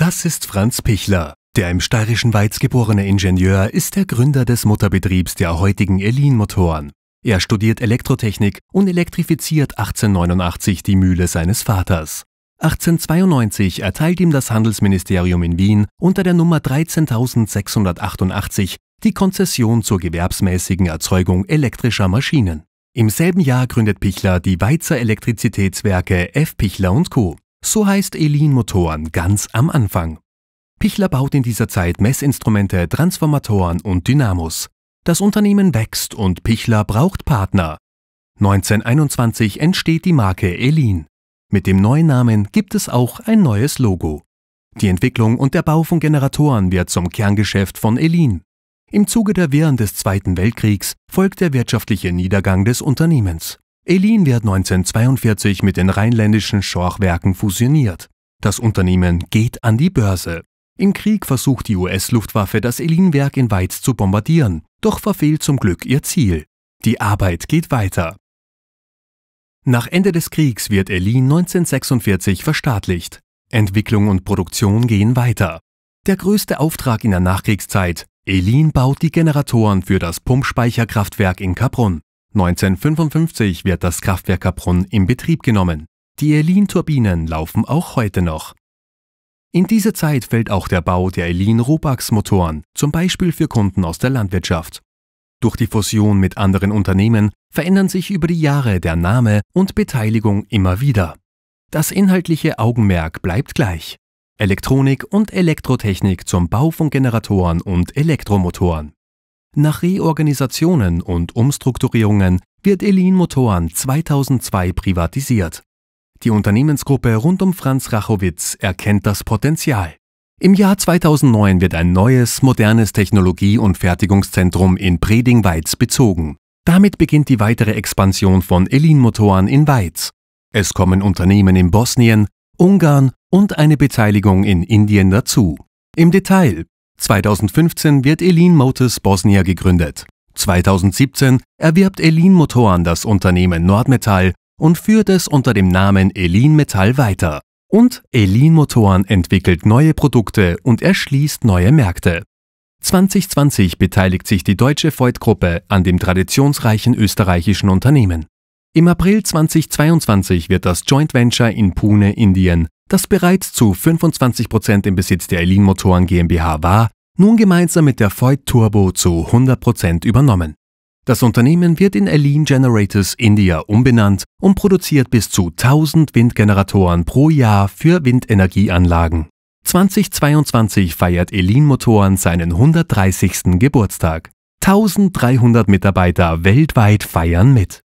Das ist Franz Pichler. Der im steirischen Weiz geborene Ingenieur ist der Gründer des Mutterbetriebs der heutigen Elin Motoren. Er studiert Elektrotechnik und elektrifiziert 1889 die Mühle seines Vaters. 1892 erteilt ihm das Handelsministerium in Wien unter der Nummer 13688 die Konzession zur gewerbsmäßigen Erzeugung elektrischer Maschinen. Im selben Jahr gründet Pichler die Weizer Elektrizitätswerke F. Pichler und Co. So heißt Elin Motoren ganz am Anfang. Pichler baut in dieser Zeit Messinstrumente, Transformatoren und Dynamos. Das Unternehmen wächst und Pichler braucht Partner. 1921 entsteht die Marke Elin. Mit dem neuen Namen gibt es auch ein neues Logo. Die Entwicklung und der Bau von Generatoren wird zum Kerngeschäft von Elin. Im Zuge der Wirren des Zweiten Weltkriegs folgt der wirtschaftliche Niedergang des Unternehmens. Elin wird 1942 mit den rheinländischen Schorchwerken fusioniert. Das Unternehmen geht an die Börse. Im Krieg versucht die US-Luftwaffe, das Elin-Werk in Weiz zu bombardieren, doch verfehlt zum Glück ihr Ziel. Die Arbeit geht weiter. Nach Ende des Kriegs wird Elin 1946 verstaatlicht. Entwicklung und Produktion gehen weiter. Der größte Auftrag in der Nachkriegszeit. Elin baut die Generatoren für das Pumpspeicherkraftwerk in Kaprun. 1955 wird das Kraftwerk Kaprun in Betrieb genommen. Die Elin-Turbinen laufen auch heute noch. In diese Zeit fällt auch der Bau der Elin-Robax-Motoren, zum Beispiel für Kunden aus der Landwirtschaft. Durch die Fusion mit anderen Unternehmen verändern sich über die Jahre der Name und Beteiligung immer wieder. Das inhaltliche Augenmerk bleibt gleich. Elektronik und Elektrotechnik zum Bau von Generatoren und Elektromotoren. Nach Reorganisationen und Umstrukturierungen wird Elin Motoren 2002 privatisiert. Die Unternehmensgruppe rund um Franz Rachowitz erkennt das Potenzial. Im Jahr 2009 wird ein neues, modernes Technologie- und Fertigungszentrum in Preding-Weiz bezogen. Damit beginnt die weitere Expansion von Elin Motoren in Weiz. Es kommen Unternehmen in Bosnien, Ungarn und eine Beteiligung in Indien dazu. Im Detail 2015 wird Elin Motors Bosnia gegründet. 2017 erwirbt Elin Motoren das Unternehmen Nordmetall und führt es unter dem Namen Elin Metall weiter. Und Elin Motoren entwickelt neue Produkte und erschließt neue Märkte. 2020 beteiligt sich die deutsche Voigt-Gruppe an dem traditionsreichen österreichischen Unternehmen. Im April 2022 wird das Joint Venture in Pune, Indien, das bereits zu 25% Prozent im Besitz der Elin Motoren GmbH war, nun gemeinsam mit der Voigt Turbo zu 100% Prozent übernommen. Das Unternehmen wird in Elin Generators India umbenannt und produziert bis zu 1000 Windgeneratoren pro Jahr für Windenergieanlagen. 2022 feiert Elin Motoren seinen 130. Geburtstag. 1300 Mitarbeiter weltweit feiern mit.